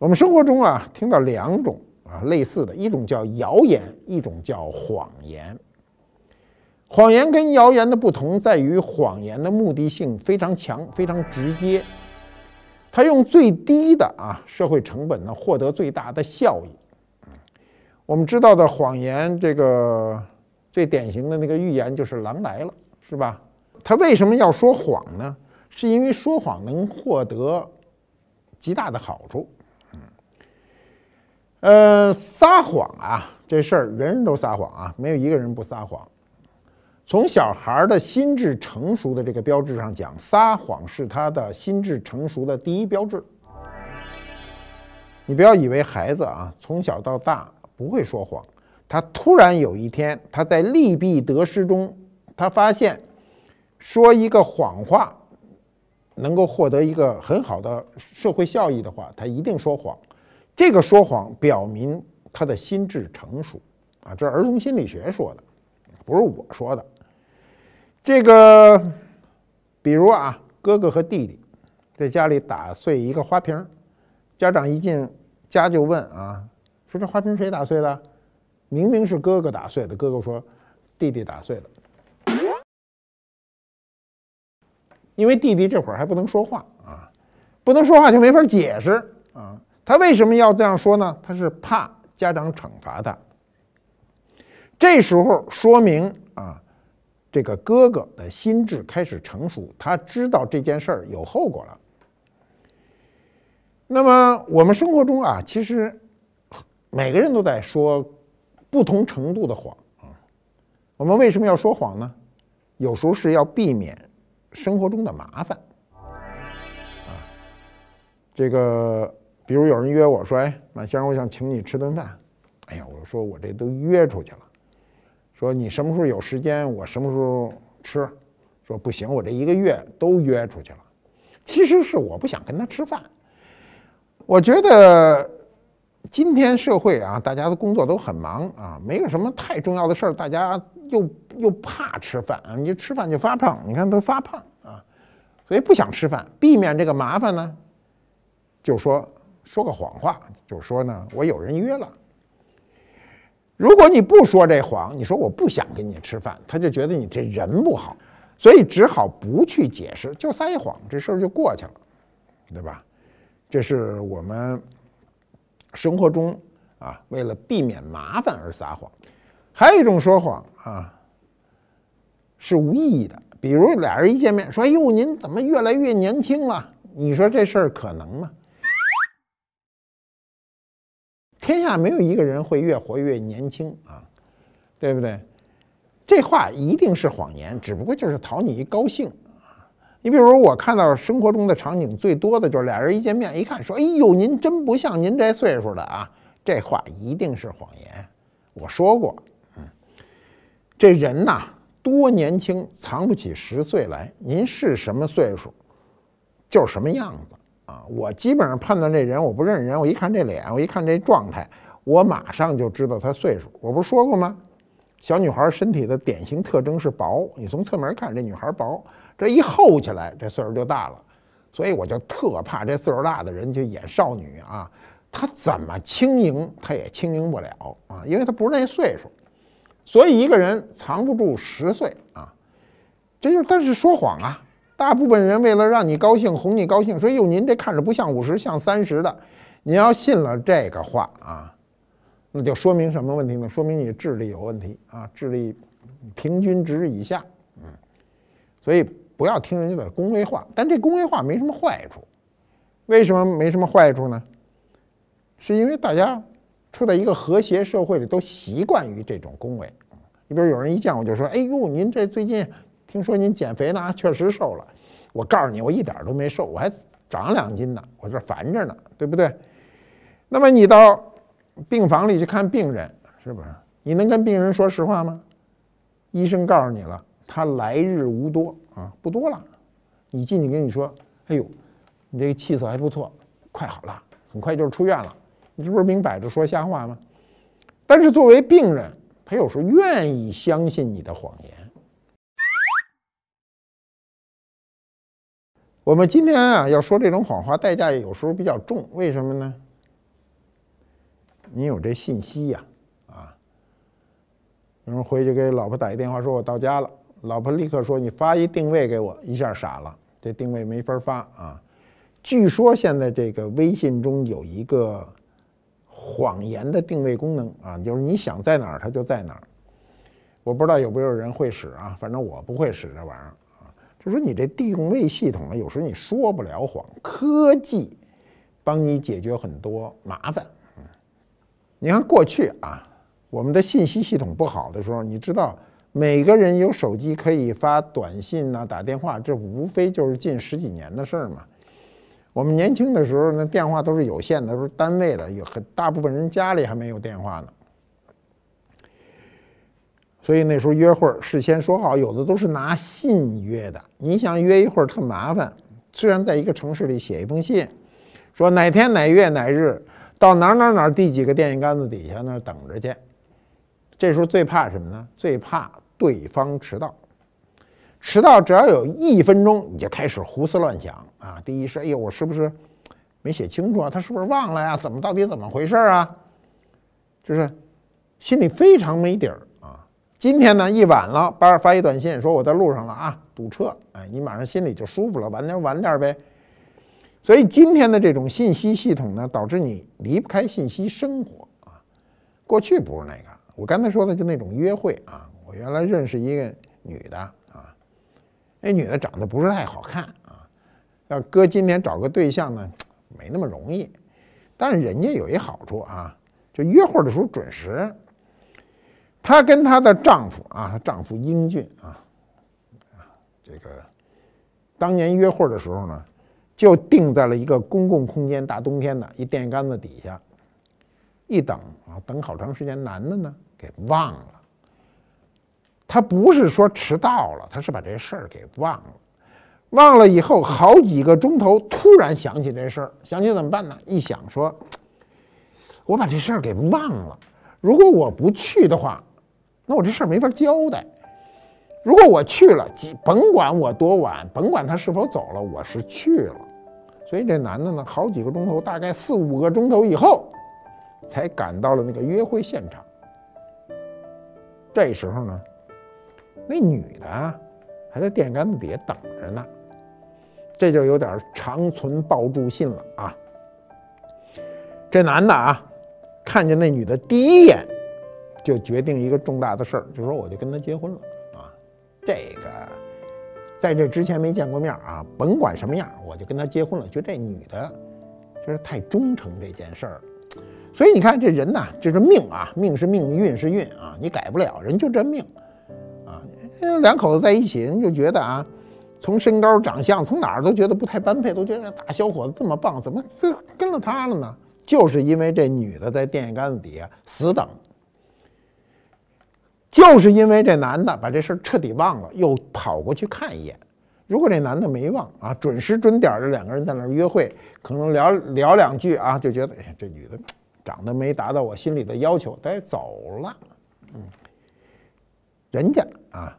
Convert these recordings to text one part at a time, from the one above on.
我们生活中啊，听到两种啊类似的，一种叫谣言，一种叫谎言。谎言跟谣言的不同在于，谎言的目的性非常强，非常直接，他用最低的啊社会成本呢，获得最大的效益。我们知道的谎言，这个最典型的那个寓言就是狼来了，是吧？他为什么要说谎呢？是因为说谎能获得极大的好处。呃，撒谎啊，这事儿人人都撒谎啊，没有一个人不撒谎。从小孩的心智成熟的这个标志上讲，撒谎是他的心智成熟的第一标志。你不要以为孩子啊，从小到大不会说谎，他突然有一天，他在利弊得失中，他发现说一个谎话能够获得一个很好的社会效益的话，他一定说谎。这个说谎表明他的心智成熟，啊，这是儿童心理学说的，不是我说的。这个，比如啊，哥哥和弟弟在家里打碎一个花瓶，家长一进家就问啊，说这花瓶谁打碎的？明明是哥哥打碎的，哥哥说，弟弟打碎的，因为弟弟这会儿还不能说话啊，不能说话就没法解释啊。他为什么要这样说呢？他是怕家长惩罚他。这时候说明啊，这个哥哥的心智开始成熟，他知道这件事儿有后果了。那么我们生活中啊，其实每个人都在说不同程度的谎啊。我们为什么要说谎呢？有时候是要避免生活中的麻烦啊。这个。比如有人约我说：“哎，先生，我想请你吃顿饭。”哎呀，我说我这都约出去了。说你什么时候有时间，我什么时候吃。说不行，我这一个月都约出去了。其实是我不想跟他吃饭。我觉得今天社会啊，大家的工作都很忙啊，没有什么太重要的事儿，大家又又怕吃饭啊。你吃饭就发胖，你看都发胖啊，所以不想吃饭，避免这个麻烦呢，就说。说个谎话，就是说呢，我有人约了。如果你不说这谎，你说我不想跟你吃饭，他就觉得你这人不好，所以只好不去解释，就撒一谎，这事儿就过去了，对吧？这是我们生活中啊，为了避免麻烦而撒谎。还有一种说谎啊，是无意义的，比如俩人一见面说：“哎呦，您怎么越来越年轻了？”你说这事儿可能吗？天下没有一个人会越活越年轻啊，对不对？这话一定是谎言，只不过就是讨你一高兴啊。你比如我看到生活中的场景最多的就是俩人一见面一看说：“哎呦，您真不像您这岁数的啊！”这话一定是谎言。我说过，嗯，这人呐，多年轻藏不起十岁来。您是什么岁数，就是什么样子。啊，我基本上判断这人，我不认识人。我一看这脸，我一看这状态，我马上就知道他岁数。我不是说过吗？小女孩身体的典型特征是薄，你从侧面看这女孩薄，这一厚起来，这岁数就大了。所以我就特怕这岁数大的人去演少女啊，她怎么轻盈，她也轻盈不了啊，因为她不是那岁数。所以一个人藏不住十岁啊，这就但是说谎啊。大部分人为了让你高兴、哄你高兴，说：“哟，您这看着不像五十，像三十的。”你要信了这个话啊，那就说明什么问题呢？说明你智力有问题啊，智力平均值以下。嗯，所以不要听人家的恭维话。但这恭维话没什么坏处，为什么没什么坏处呢？是因为大家处在一个和谐社会里，都习惯于这种恭维。你比如有人一见我就说：“哎呦，您这最近……”听说您减肥呢，确实瘦了。我告诉你，我一点都没瘦，我还长两斤呢。我这烦着呢，对不对？那么你到病房里去看病人，是不是？你能跟病人说实话吗？医生告诉你了，他来日无多啊，不多了。你进去跟你说：“哎呦，你这个气色还不错，快好了，很快就出院了。”你这不是明摆着说瞎话吗？但是作为病人，他有时候愿意相信你的谎言。我们今天啊要说这种谎话，代价有时候比较重，为什么呢？你有这信息呀，啊，有人回去给老婆打一电话，说我到家了，老婆立刻说你发一定位给我，一下傻了，这定位没法发啊。据说现在这个微信中有一个谎言的定位功能啊，就是你想在哪儿，它就在哪儿。我不知道有没有人会使啊，反正我不会使这玩意儿。就说你这定位系统啊，有时候你说不了谎，科技帮你解决很多麻烦。你看过去啊，我们的信息系统不好的时候，你知道每个人有手机可以发短信啊、打电话，这无非就是近十几年的事儿嘛。我们年轻的时候，呢，电话都是有线的，都是单位的，有很大部分人家里还没有电话呢。所以那时候约会事先说好，有的都是拿信约的。你想约一会儿特麻烦，虽然在一个城市里写一封信，说哪天哪月哪日到哪儿哪儿哪儿第几个电线杆子底下那儿等着去。这时候最怕什么呢？最怕对方迟到。迟到只要有一分钟，你就开始胡思乱想啊。第一是哎呦，我是不是没写清楚啊？他是不是忘了呀？怎么到底怎么回事啊？就是心里非常没底儿。今天呢，一晚了，班儿发一短信说我在路上了啊，堵车。哎，你马上心里就舒服了，晚点晚点呗。所以今天的这种信息系统呢，导致你离不开信息生活啊。过去不是那个，我刚才说的就那种约会啊。我原来认识一个女的啊，那女的长得不是太好看啊。要搁今天找个对象呢，没那么容易。但人家有一好处啊，就约会的时候准时。她跟她的丈夫啊，她丈夫英俊啊，这个当年约会的时候呢，就定在了一个公共空间，大冬天的一电线杆子底下，一等啊，等好长时间，男的呢给忘了。他不是说迟到了，他是把这事儿给忘了。忘了以后好几个钟头，突然想起这事儿，想起怎么办呢？一想说，我把这事儿给忘了，如果我不去的话。那我这事儿没法交代。如果我去了，甭管我多晚，甭管他是否走了，我是去了。所以这男的呢，好几个钟头，大概四五个钟头以后，才赶到了那个约会现场。这时候呢，那女的还在电杆子底下等着呢，这就有点长存抱柱信了啊。这男的啊，看见那女的第一眼。就决定一个重大的事儿，就说我就跟她结婚了啊！这个在这之前没见过面啊，甭管什么样，我就跟她结婚了。就这女的就是太忠诚这件事儿所以你看这人呐，这是命啊，命是命，运是运啊，你改不了，人就这命啊。两口子在一起，人就觉得啊，从身高、长相，从哪儿都觉得不太般配，都觉得大小伙子这么棒，怎么跟跟了他了呢？就是因为这女的在电线杆子底下死等。就是因为这男的把这事儿彻底忘了，又跑过去看一眼。如果这男的没忘啊，准时准点的两个人在那儿约会，可能聊聊两句啊，就觉得哎，这女的长得没达到我心里的要求，得走了。嗯，人家啊，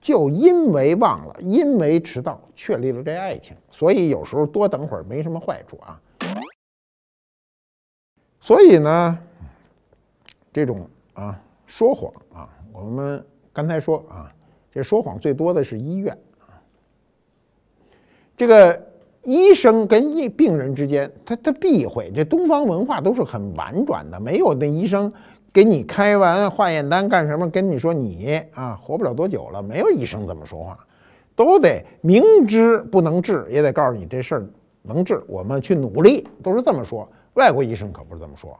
就因为忘了，因为迟到确立了这爱情，所以有时候多等会儿没什么坏处啊。所以呢，这种啊说谎啊。我们刚才说啊，这说谎最多的是医院啊。这个医生跟医病人之间，他他避讳。这东方文化都是很婉转的，没有那医生给你开完化验单干什么，跟你说你啊活不了多久了。没有医生怎么说话，都得明知不能治，也得告诉你这事儿能治，我们去努力，都是这么说。外国医生可不是这么说。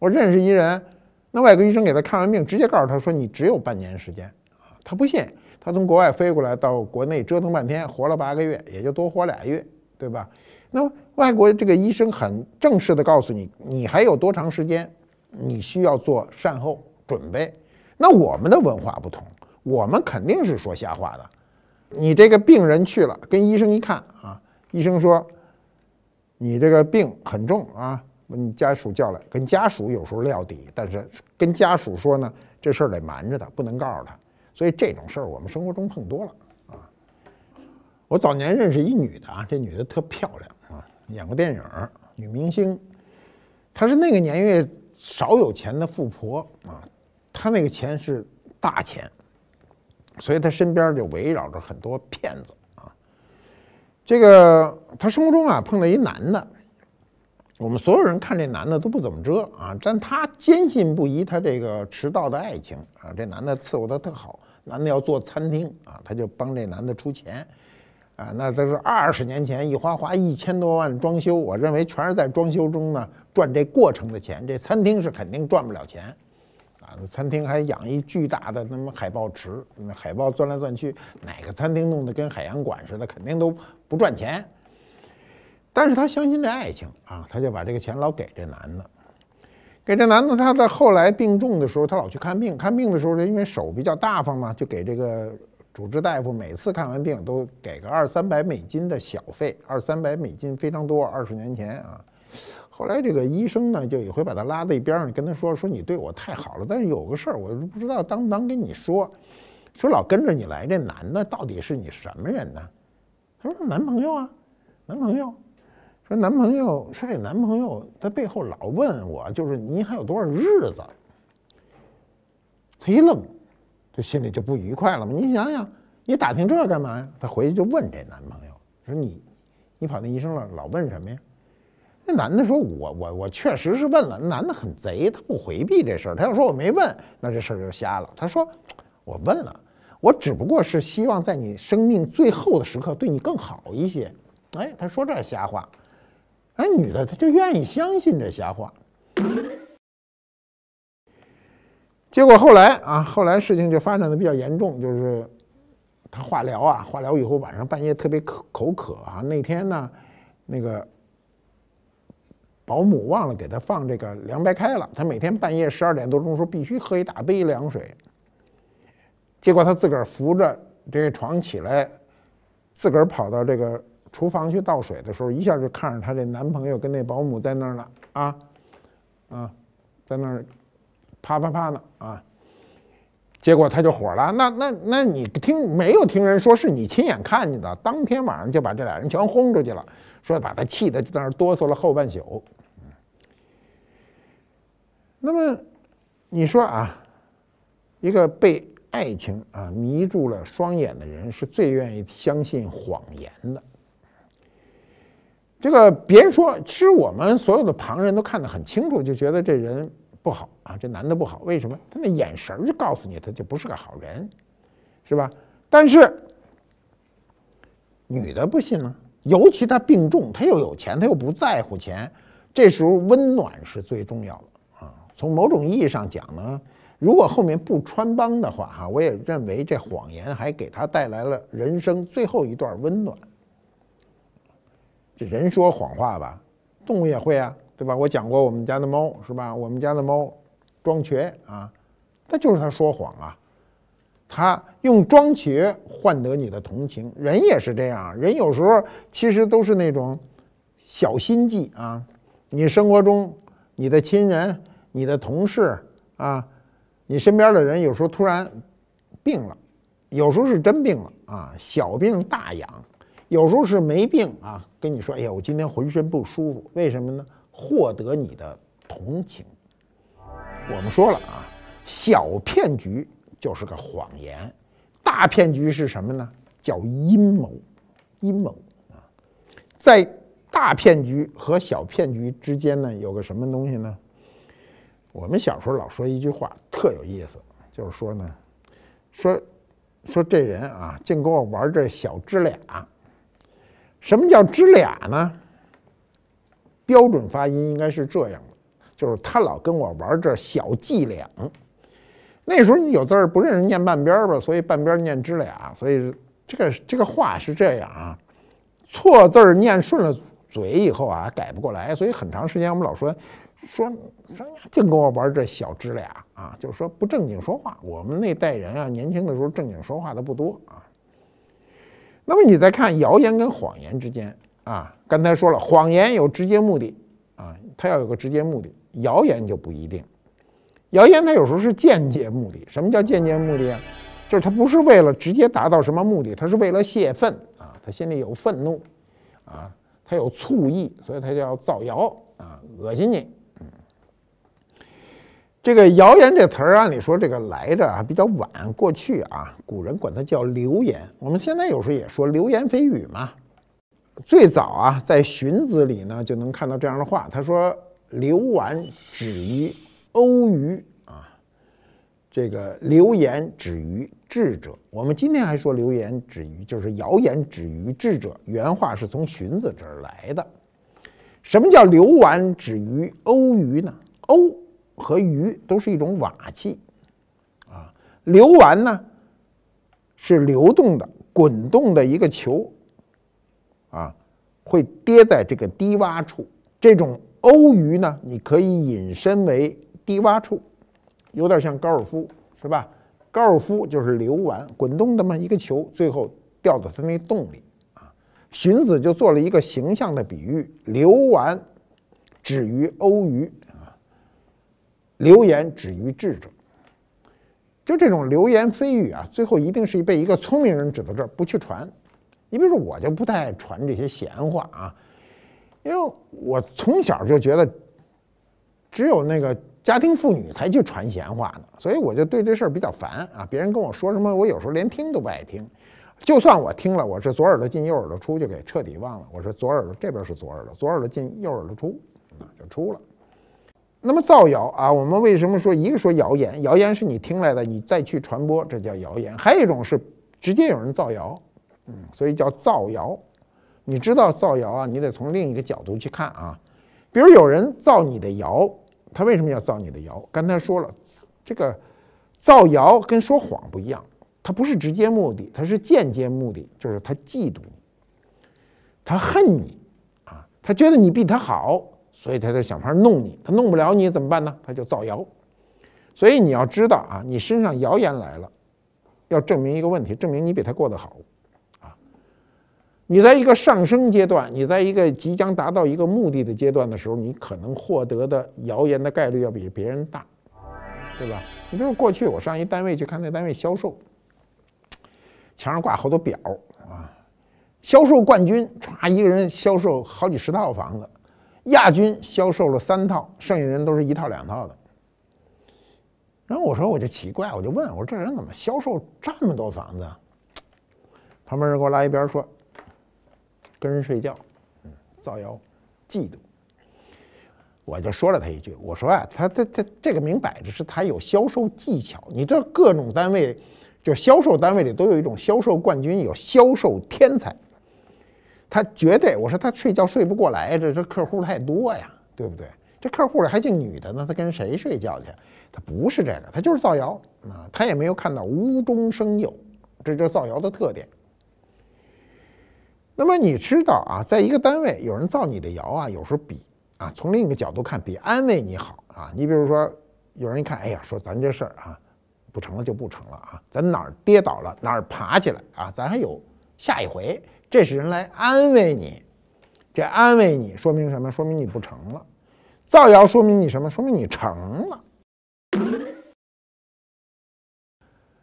我认识一人。那外科医生给他看完病，直接告诉他说：“你只有半年时间啊！”他不信，他从国外飞过来到国内折腾半天，活了八个月，也就多活俩月，对吧？那外国这个医生很正式的告诉你，你还有多长时间，你需要做善后准备。那我们的文化不同，我们肯定是说瞎话的。你这个病人去了，跟医生一看啊，医生说：“你这个病很重啊。”你家属叫来，跟家属有时候撂底，但是跟家属说呢，这事儿得瞒着他，不能告诉他。所以这种事儿我们生活中碰多了啊。我早年认识一女的啊，这女的特漂亮啊，演过电影，女明星。她是那个年月少有钱的富婆啊，她那个钱是大钱，所以她身边就围绕着很多骗子啊。这个她生活中啊碰到一男的。我们所有人看这男的都不怎么遮啊，但他坚信不疑他这个迟到的爱情啊。这男的伺候他特好，男的要做餐厅啊，他就帮这男的出钱啊。那都是二十年前一花花一千多万装修，我认为全是在装修中呢赚这过程的钱。这餐厅是肯定赚不了钱啊，餐厅还养一巨大的那么海豹池，那海豹钻来钻去，哪个餐厅弄得跟海洋馆似的，肯定都不赚钱。但是他相信这爱情啊，他就把这个钱老给这男的，给这男的。他在后来病重的时候，他老去看病。看病的时候，因为手比较大方嘛，就给这个主治大夫每次看完病都给个二三百美金的小费。二三百美金非常多，二十年前啊。后来这个医生呢，就也会把他拉到一边儿，跟他说：“说你对我太好了，但是有个事儿，我都不知道当不当跟你说。说老跟着你来这男的到底是你什么人呢？”他说：“男朋友啊，男朋友。”说男朋友说这男朋友在背后老问我，就是您还有多少日子？他一愣，这心里就不愉快了嘛。你想想，你打听这干嘛呀？他回去就问这男朋友说你你跑那医生了，老问什么呀？那男的说我我我确实是问了。男的很贼，他不回避这事儿。他要说我没问，那这事儿就瞎了。他说我问了，我只不过是希望在你生命最后的时刻对你更好一些。哎，他说这瞎话。哎，女的她就愿意相信这瞎话，结果后来啊，后来事情就发展的比较严重，就是她化疗啊，化疗以后晚上半夜特别口口渴啊，那天呢，那个保姆忘了给她放这个凉白开了，她每天半夜十二点多钟时候必须喝一大杯凉水，结果她自个儿扶着这个床起来，自个儿跑到这个。厨房去倒水的时候，一下就看着她这男朋友跟那保姆在那儿呢，啊，啊，在那儿啪啪啪呢啊，结果她就火了，那那那你听没有听人说是你亲眼看见的？当天晚上就把这俩人全轰出去了，说把她气的在那儿哆嗦了后半宿。那么你说啊，一个被爱情啊迷住了双眼的人，是最愿意相信谎言的。这个别说，其实我们所有的旁人都看得很清楚，就觉得这人不好啊，这男的不好，为什么？他那眼神就告诉你，他就不是个好人，是吧？但是女的不信呢，尤其他病重，他又有钱，他又不在乎钱，这时候温暖是最重要的啊。从某种意义上讲呢，如果后面不穿帮的话，哈，我也认为这谎言还给他带来了人生最后一段温暖。这人说谎话吧，动物也会啊，对吧？我讲过我们家的猫是吧？我们家的猫装瘸啊，那就是它说谎啊。它用装瘸换得你的同情。人也是这样，人有时候其实都是那种小心计啊。你生活中，你的亲人、你的同事啊，你身边的人，有时候突然病了，有时候是真病了啊，小病大养。有时候是没病啊，跟你说，哎呀，我今天浑身不舒服，为什么呢？获得你的同情。我们说了啊，小骗局就是个谎言，大骗局是什么呢？叫阴谋，阴谋啊。在大骗局和小骗局之间呢，有个什么东西呢？我们小时候老说一句话，特有意思，就是说呢，说，说这人啊，竟跟我玩这小知俩。什么叫知俩呢？标准发音应该是这样的，就是他老跟我玩这小伎俩。那时候你有字不认识，念半边儿吧，所以半边念知俩，所以这个这个话是这样啊。错字念顺了嘴以后啊，改不过来，所以很长时间我们老说说说，净跟我玩这小知俩啊，就是说不正经说话。我们那代人啊，年轻的时候正经说话的不多啊。那么你再看谣言跟谎言之间啊，刚才说了，谎言有直接目的啊，他要有个直接目的，谣言就不一定。谣言它有时候是间接目的，什么叫间接目的啊？就是他不是为了直接达到什么目的，他是为了泄愤啊，他心里有愤怒啊，他有醋意，所以他就要造谣啊，恶心你。这个谣言这词儿，按理说这个来着啊，比较晚。过去啊，古人管它叫流言。我们现在有时候也说流言蜚语嘛。最早啊，在荀子里呢就能看到这样的话，他说：“流丸止于欧愚啊，这个流言止于智者。”我们今天还说“流言止于”，就是谣言止于智者。原话是从荀子这儿来的。什么叫“流丸止于欧愚”呢？欧。和鱼都是一种瓦器，啊，流完呢，是流动的、滚动的一个球，啊，会跌在这个低洼处。这种欧鱼呢，你可以引申为低洼处，有点像高尔夫，是吧？高尔夫就是流完滚动的嘛，一个球最后掉到它那洞里，啊，荀子就做了一个形象的比喻：流完止于欧鱼。流言止于智者。就这种流言蜚语啊，最后一定是被一个聪明人指到这儿，不去传。你比如说，我就不太爱传这些闲话啊，因为我从小就觉得，只有那个家庭妇女才去传闲话呢，所以我就对这事儿比较烦啊。别人跟我说什么，我有时候连听都不爱听，就算我听了，我是左耳朵进右耳朵出，就给彻底忘了。我是左耳朵这边是左耳朵，左耳朵进右耳朵出，那就出了。那么造谣啊，我们为什么说一个说谣言？谣言是你听来的，你再去传播，这叫谣言。还有一种是直接有人造谣，嗯，所以叫造谣。你知道造谣啊？你得从另一个角度去看啊。比如有人造你的谣，他为什么要造你的谣？刚才说了，这个造谣跟说谎不一样，他不是直接目的，他是间接目的，就是他嫉妒你，他恨你啊，他觉得你比他好。所以他就想法弄你，他弄不了你怎么办呢？他就造谣。所以你要知道啊，你身上谣言来了，要证明一个问题，证明你比他过得好，啊，你在一个上升阶段，你在一个即将达到一个目的的阶段的时候，你可能获得的谣言的概率要比别人大，对吧？你比如过去我上一单位去看，那单位销售，墙上挂好多表啊，销售冠军歘一个人销售好几十套房子。亚军销售了三套，剩下的人都是一套两套的。然后我说我就奇怪，我就问我说这人怎么销售这么多房子？旁边人给我拉一边说，跟人睡觉，造谣，嫉妒。我就说了他一句，我说啊，他他他这个明摆着是他有销售技巧。你这各种单位，就销售单位里都有一种销售冠军，有销售天才。他绝对我说他睡觉睡不过来，这这客户太多呀，对不对？这客户还净女的呢，他跟谁睡觉去？他不是这个，他就是造谣啊！他也没有看到无中生有，这就是造谣的特点。那么你知道啊，在一个单位有人造你的谣啊，有时候比啊，从另一个角度看比安慰你好啊。你比如说，有人一看，哎呀，说咱这事儿啊，不成了就不成了啊，咱哪儿跌倒了哪儿爬起来啊，咱还有下一回。这是人来安慰你，这安慰你说明什么？说明你不成了。造谣说明你什么？说明你成了。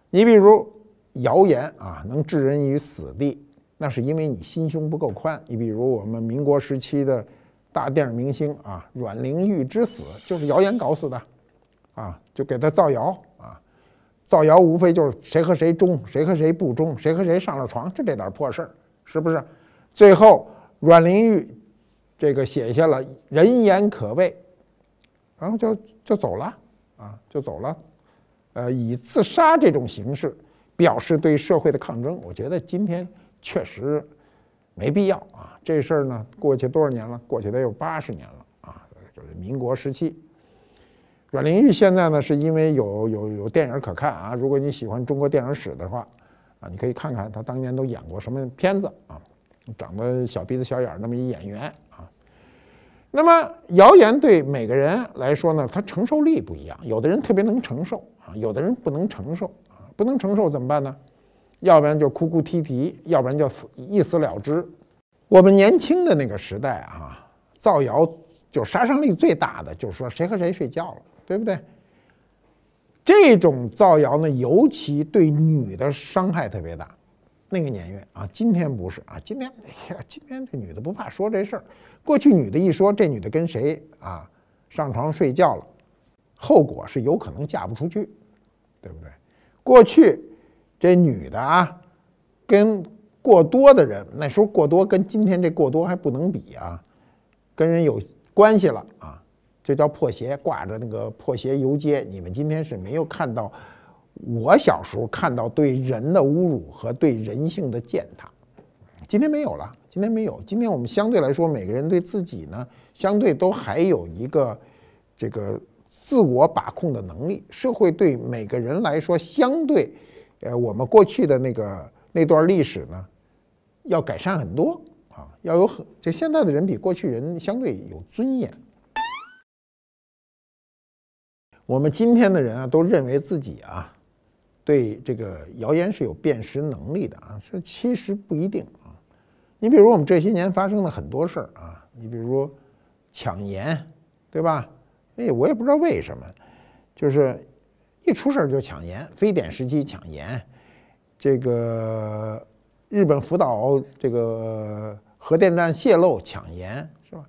你比如谣言啊，能置人于死地，那是因为你心胸不够宽。你比如我们民国时期的，大电影明星啊，阮玲玉之死就是谣言搞死的，啊，就给他造谣啊，造谣无非就是谁和谁忠，谁和谁不忠，谁和谁上了床，就这点破事儿。是不是？最后，阮玲玉这个写下了“人言可畏”，然后就就走了啊，就走了。呃，以自杀这种形式表示对社会的抗争。我觉得今天确实没必要啊。这事儿呢，过去多少年了？过去得有八十年了啊，就是民国时期。阮玲玉现在呢，是因为有有有电影可看啊。如果你喜欢中国电影史的话。啊，你可以看看他当年都演过什么片子啊，长得小鼻子小眼儿那么一演员啊。那么谣言对每个人来说呢，他承受力不一样，有的人特别能承受啊，有的人不能承受啊，不能承受怎么办呢？要不然就哭哭啼啼，要不然就死一死了之。我们年轻的那个时代啊，造谣就杀伤力最大的，就是说谁和谁睡觉了，对不对？这种造谣呢，尤其对女的伤害特别大。那个年月啊，今天不是啊，今天哎呀，今天这女的不怕说这事儿。过去女的一说这女的跟谁啊上床睡觉了，后果是有可能嫁不出去，对不对？过去这女的啊，跟过多的人，那时候过多跟今天这过多还不能比啊，跟人有关系了啊。就叫破鞋挂着那个破鞋游街，你们今天是没有看到我小时候看到对人的侮辱和对人性的践踏，今天没有了，今天没有。今天我们相对来说每个人对自己呢，相对都还有一个这个自我把控的能力。社会对每个人来说，相对，呃，我们过去的那个那段历史呢，要改善很多啊，要有很，就现在的人比过去人相对有尊严。我们今天的人啊，都认为自己啊，对这个谣言是有辨识能力的啊，这其实不一定啊。你比如我们这些年发生的很多事儿啊，你比如抢盐，对吧？哎，我也不知道为什么，就是一出事儿就抢盐。非典时期抢盐，这个日本福岛这个核电站泄漏抢盐，是吧？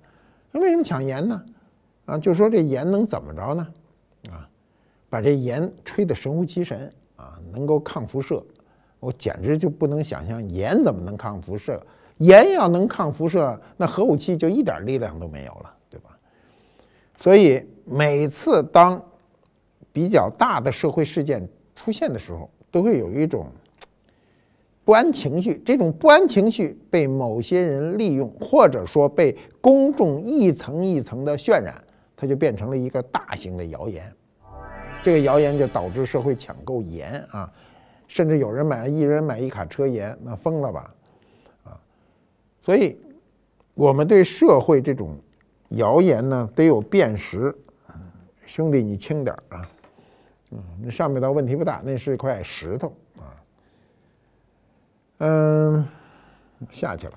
那为什么抢盐呢？啊，就说这盐能怎么着呢？把这盐吹得神乎其神啊，能够抗辐射，我简直就不能想象盐怎么能抗辐射。盐要能抗辐射，那核武器就一点力量都没有了，对吧？所以每次当比较大的社会事件出现的时候，都会有一种不安情绪。这种不安情绪被某些人利用，或者说被公众一层一层的渲染，它就变成了一个大型的谣言。这个谣言就导致社会抢购盐啊，甚至有人买，一人买一卡车盐，那疯了吧，啊！所以，我们对社会这种谣言呢，得有辨识。兄弟，你轻点啊，嗯，那上面倒问题不大，那是一块石头啊，嗯，下去了。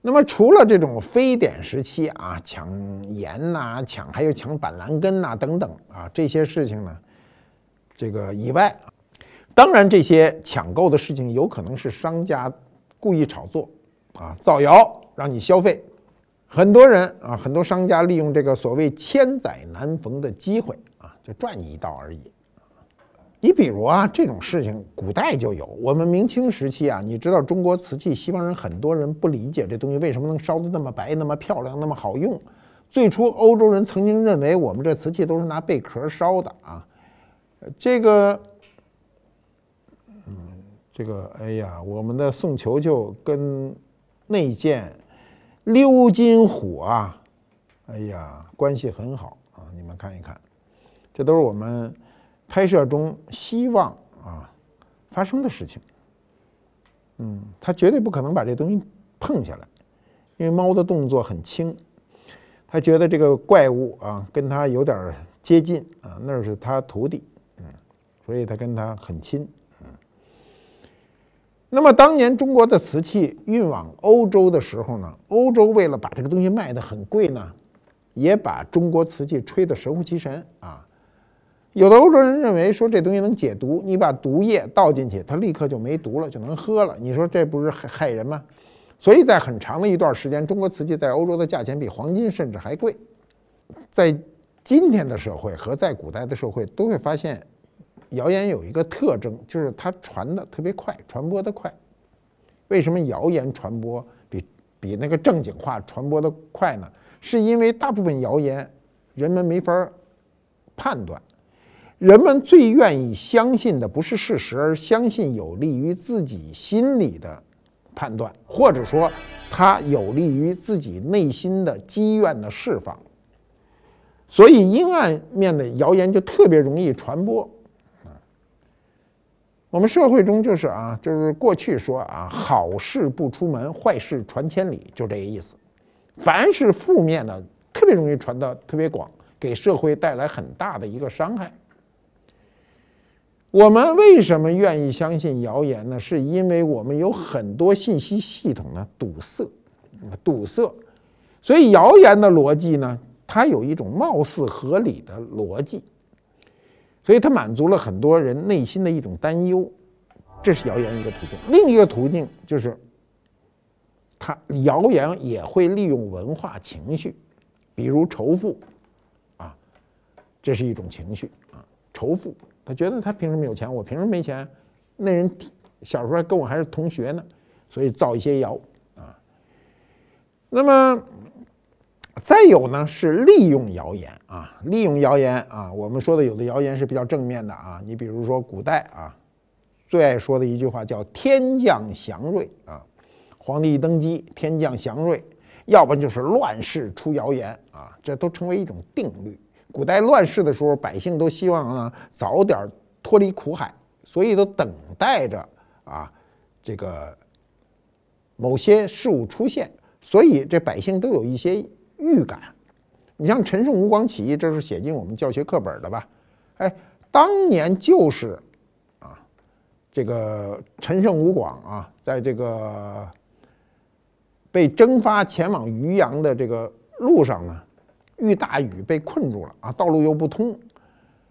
那么除了这种非典时期啊抢盐呐抢还有抢板蓝根呐等等啊这些事情呢这个以外当然这些抢购的事情有可能是商家故意炒作啊造谣让你消费，很多人啊很多商家利用这个所谓千载难逢的机会啊就赚你一道而已。你比如啊，这种事情古代就有。我们明清时期啊，你知道中国瓷器，西方人很多人不理解这东西为什么能烧的那么白、那么漂亮、那么好用。最初欧洲人曾经认为我们这瓷器都是拿贝壳烧的啊。这个，嗯，这个，哎呀，我们的宋球球跟内建鎏金虎啊，哎呀，关系很好啊。你们看一看，这都是我们。拍摄中希望啊发生的事情，嗯，他绝对不可能把这东西碰下来，因为猫的动作很轻，他觉得这个怪物啊跟他有点接近啊，那是他徒弟，嗯，所以他跟他很亲，嗯。那么当年中国的瓷器运往欧洲的时候呢，欧洲为了把这个东西卖的很贵呢，也把中国瓷器吹得神乎其神啊。有的欧洲人认为说这东西能解毒，你把毒液倒进去，它立刻就没毒了，就能喝了。你说这不是害害人吗？所以在很长的一段时间，中国瓷器在欧洲的价钱比黄金甚至还贵。在今天的社会和在古代的社会都会发现，谣言有一个特征，就是它传的特别快，传播的快。为什么谣言传播比比那个正经话传播的快呢？是因为大部分谣言人们没法判断。人们最愿意相信的不是事实，而相信有利于自己心理的判断，或者说它有利于自己内心的积怨的释放。所以，阴暗面的谣言就特别容易传播。我们社会中就是啊，就是过去说啊，好事不出门，坏事传千里，就这个意思。凡是负面的，特别容易传得特别广，给社会带来很大的一个伤害。我们为什么愿意相信谣言呢？是因为我们有很多信息系统呢堵塞，堵塞，所以谣言的逻辑呢，它有一种貌似合理的逻辑，所以它满足了很多人内心的一种担忧，这是谣言一个途径。另一个途径就是，它谣言也会利用文化情绪，比如仇富，啊，这是一种情绪啊，仇富。他觉得他凭什么有钱，我凭什么没钱？那人小时候跟我还是同学呢，所以造一些谣啊。那么再有呢，是利用谣言啊，利用谣言啊。我们说的有的谣言是比较正面的啊，你比如说古代啊，最爱说的一句话叫“天降祥瑞”啊，皇帝一登基，天降祥瑞；要不然就是乱世出谣言啊，这都成为一种定律。古代乱世的时候，百姓都希望啊早点脱离苦海，所以都等待着啊这个某些事物出现。所以这百姓都有一些预感。你像陈胜吴广起义，这是写进我们教学课本的吧？哎，当年就是啊这个陈胜吴广啊，在这个被征发前往渔阳的这个路上呢。遇大雨被困住了啊，道路又不通。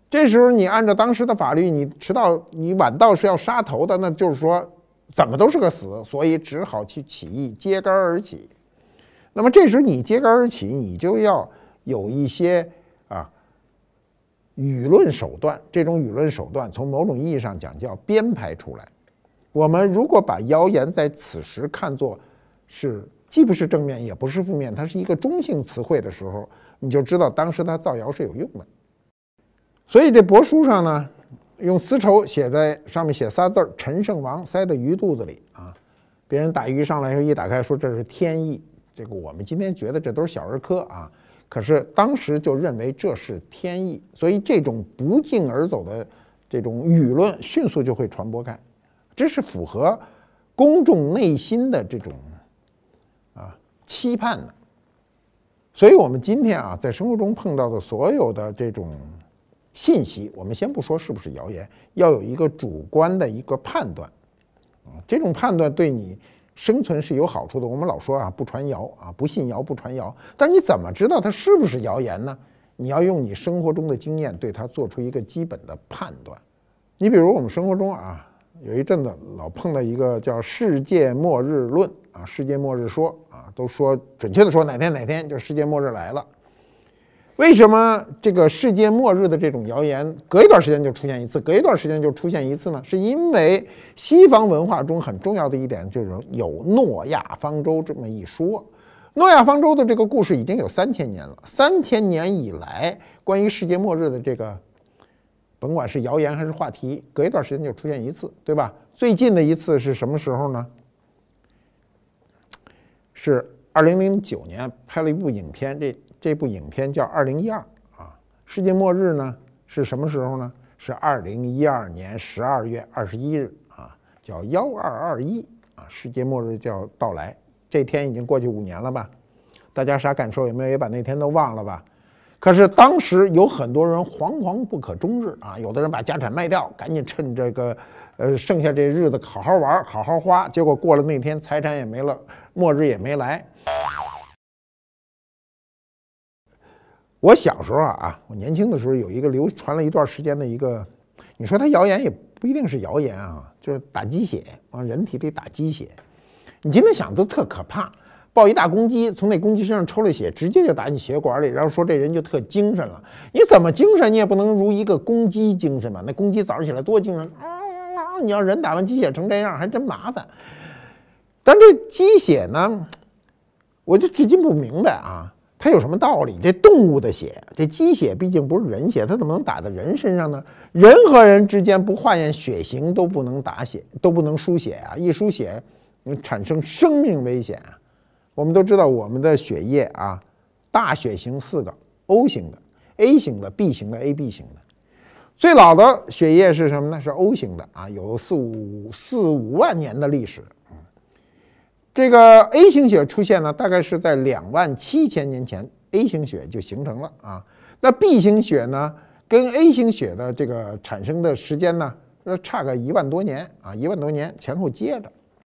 这时候你按照当时的法律，你迟到、你晚到是要杀头的，那就是说怎么都是个死，所以只好去起义，揭竿而起。那么这时候你揭竿而起，你就要有一些啊舆论手段。这种舆论手段，从某种意义上讲叫编排出来。我们如果把谣言在此时看作是既不是正面也不是负面，它是一个中性词汇的时候。你就知道当时他造谣是有用的，所以这帛书上呢，用丝绸写在上面，写仨字儿“陈胜王”，塞在鱼肚子里啊。别人打鱼上来时候一打开，说这是天意。这个我们今天觉得这都是小儿科啊，可是当时就认为这是天意。所以这种不胫而走的这种舆论，迅速就会传播开，这是符合公众内心的这种啊期盼的。所以，我们今天啊，在生活中碰到的所有的这种信息，我们先不说是不是谣言，要有一个主观的一个判断，啊，这种判断对你生存是有好处的。我们老说啊，不传谣啊，不信谣，不传谣。但你怎么知道它是不是谣言呢？你要用你生活中的经验对它做出一个基本的判断。你比如我们生活中啊。有一阵子老碰到一个叫“世界末日论”啊，“世界末日说”啊，都说准确的说哪天哪天就世界末日来了。为什么这个世界末日的这种谣言隔一段时间就出现一次，隔一段时间就出现一次呢？是因为西方文化中很重要的一点就是有诺亚方舟这么一说。诺亚方舟的这个故事已经有三千年了，三千年以来关于世界末日的这个。甭管是谣言还是话题，隔一段时间就出现一次，对吧？最近的一次是什么时候呢？是二零零九年拍了一部影片，这这部影片叫《二零一二》啊。世界末日呢是什么时候呢？是二零一二年十二月二十一日啊，叫幺二二一啊，世界末日就要到来。这天已经过去五年了吧？大家啥感受？有没有也把那天都忘了吧？可是当时有很多人惶惶不可终日啊，有的人把家产卖掉，赶紧趁这个，呃，剩下这日子好好玩儿，好好花。结果过了那天，财产也没了，末日也没来。我小时候啊，我年轻的时候有一个流传了一段时间的一个，你说它谣言也不一定是谣言啊，就是打鸡血往人体里打鸡血，你今天想都特可怕。抱一大公鸡，从那公鸡身上抽了血，直接就打你血管里，然后说这人就特精神了。你怎么精神，你也不能如一个公鸡精神吧？那公鸡早上起来多精神啊！你要人打完鸡血成这样，还真麻烦。但这鸡血呢，我就至今不明白啊，它有什么道理？这动物的血，这鸡血毕竟不是人血，它怎么能打在人身上呢？人和人之间不化验血型都不能打血，都不能输血啊！一输血，产生生命危险啊！我们都知道，我们的血液啊，大血型四个 O 型的、A 型的、B 型的、AB 型的。最老的血液是什么呢？是 O 型的啊，有四五四五万年的历史。这个 A 型血出现呢，大概是在两万七千年前，A 型血就形成了啊。那 B 型血呢，跟 A 型血的这个产生的时间呢，差个一万多年啊，一万多年前后接的。